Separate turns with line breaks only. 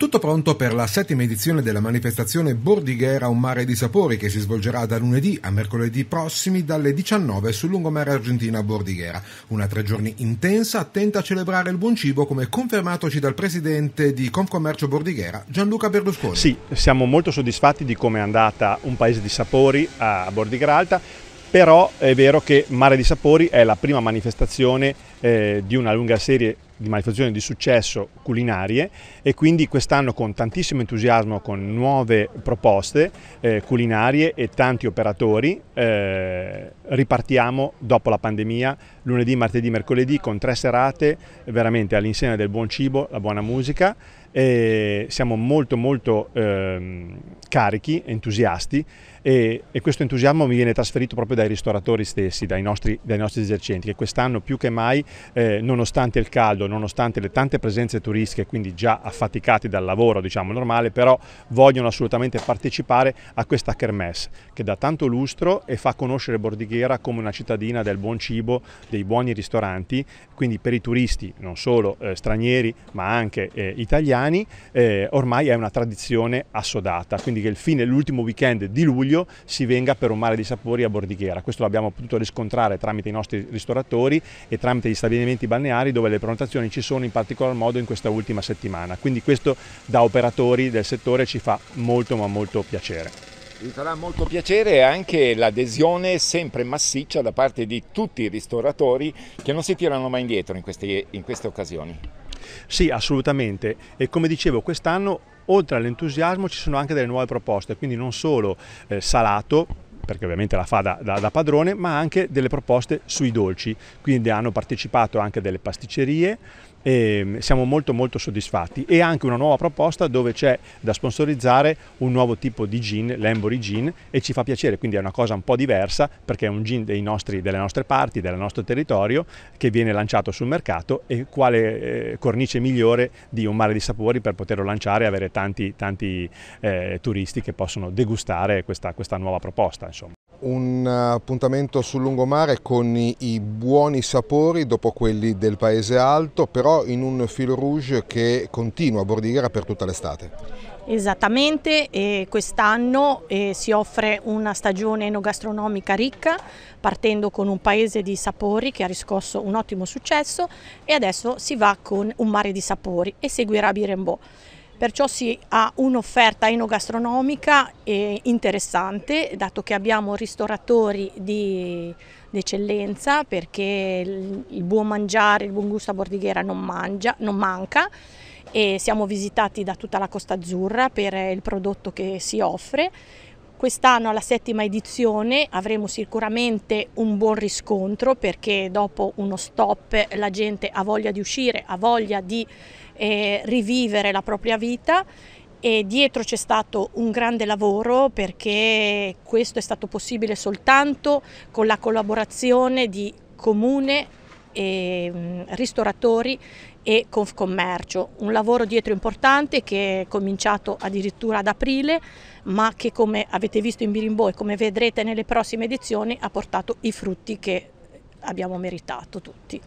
Tutto pronto per la settima edizione della manifestazione Bordighera Un mare di sapori che si svolgerà da lunedì a mercoledì prossimi dalle 19 sul lungomare argentina Bordighera. Una tre giorni intensa, attenta a celebrare il buon cibo come confermatoci dal presidente di Confcommercio Bordighera,
Gianluca Berlusconi. Sì, siamo molto soddisfatti di come è andata un paese di sapori a Bordighera Alta però è vero che Mare di Sapori è la prima manifestazione eh, di una lunga serie di manifestazioni di successo culinarie e quindi quest'anno con tantissimo entusiasmo, con nuove proposte eh, culinarie e tanti operatori, eh, ripartiamo dopo la pandemia lunedì, martedì, mercoledì con tre serate veramente all'insegna del buon cibo, la buona musica e siamo molto molto ehm, carichi, entusiasti e, e, questo entusiasmo mi viene trasferito proprio dai ristoratori stessi, dai nostri, dai nostri esercenti che quest'anno più che mai, eh, nonostante il caldo, nonostante le tante presenze turistiche, quindi già affaticati dal lavoro diciamo normale, però vogliono assolutamente partecipare a questa kermesse che dà tanto lustro e fa conoscere Bordighera come una cittadina del buon cibo, dei buoni ristoranti, quindi per i turisti non solo eh, stranieri ma anche eh, italiani italiani eh, ormai è una tradizione assodata, quindi che il fine l'ultimo weekend di luglio si venga per un mare di sapori a Bordighera. Questo l'abbiamo potuto riscontrare tramite i nostri ristoratori e tramite gli stabilimenti balneari dove le prenotazioni ci sono in particolar modo in questa ultima settimana. Quindi questo da operatori del settore ci fa molto ma molto piacere.
Mi farà molto piacere anche l'adesione sempre massiccia da parte di tutti i ristoratori che non si tirano mai indietro in queste, in queste occasioni.
Sì, assolutamente. E come dicevo, quest'anno oltre all'entusiasmo ci sono anche delle nuove proposte, quindi non solo eh, salato, perché ovviamente la fa da, da, da padrone, ma anche delle proposte sui dolci, quindi hanno partecipato anche delle pasticcerie e ehm, siamo molto molto soddisfatti e anche una nuova proposta dove c'è da sponsorizzare un nuovo tipo di gin, l'Embori Gin e ci fa piacere, quindi è una cosa un po' diversa perché è un gin nostri, delle nostre parti, del nostro territorio che viene lanciato sul mercato e quale eh, cornice migliore di un mare di sapori per poterlo lanciare e avere tanti, tanti eh, turisti che possono degustare questa, questa nuova proposta
un eh, appuntamento sul lungomare con i buoni sapori dopo quelli del Paese Alto, però in un fil rouge che continua a Bordighera per tutta l'estate.
Esattamente, quest'anno eh, si offre una stagione enogastronomica ricca, partendo con un paese di sapori che ha riscosso un ottimo successo e adesso si va con un mare di sapori e seguirà Birembo perciò si ha un'offerta enogastronomica eh, interessante dato che abbiamo ristoratori di d'eccellenza perché il, buon mangiare, il buon gusto a Bordighera non, mangia, non manca e siamo visitati da tutta la Costa Azzurra per il prodotto che si offre Quest'anno alla settima edizione avremo sicuramente un buon riscontro perché dopo uno stop la gente ha voglia di uscire, ha voglia di eh, rivivere la propria vita e dietro c'è stato un grande lavoro perché questo è stato possibile soltanto con la collaborazione di comune, e ehm, ristoratori e Confcommercio, un lavoro dietro importante che è cominciato addirittura ad aprile ma che come avete visto in Birimbo e come vedrete nelle prossime edizioni ha portato i frutti che abbiamo meritato tutti.